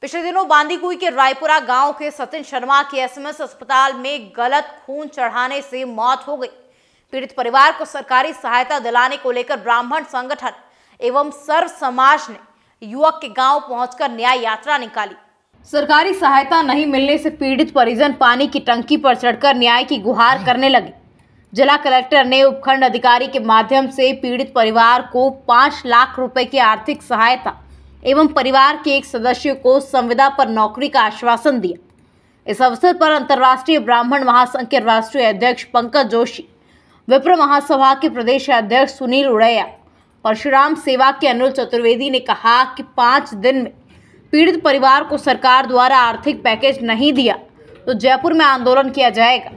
पिछले दिनों बांदीकुई के रायपुरा गांव के सचिन शर्मा की एसएमएस अस्पताल में गलत खून चढ़ाने से मौत हो गई पीड़ित परिवार को सरकारी सहायता दिलाने को लेकर ब्राह्मण संगठन एवं सर्व समाज ने युवक के गांव पहुंचकर न्याय यात्रा निकाली सरकारी सहायता नहीं मिलने से पीड़ित परिजन पानी की टंकी पर चढ़कर न्याय की गुहार करने लगे जिला कलेक्टर ने उपखंड अधिकारी के माध्यम से पीड़ित परिवार को पांच लाख रुपए की आर्थिक सहायता एवं परिवार के एक सदस्य को संविदा पर नौकरी का आश्वासन दिया इस अवसर पर अंतर्राष्ट्रीय ब्राह्मण महासंघ के राष्ट्रीय अध्यक्ष पंकज जोशी विप्र महासभा के प्रदेश अध्यक्ष सुनील उड़ैया परशुराम सेवा के अनिल चतुर्वेदी ने कहा कि पाँच दिन में पीड़ित परिवार को सरकार द्वारा आर्थिक पैकेज नहीं दिया तो जयपुर में आंदोलन किया जाएगा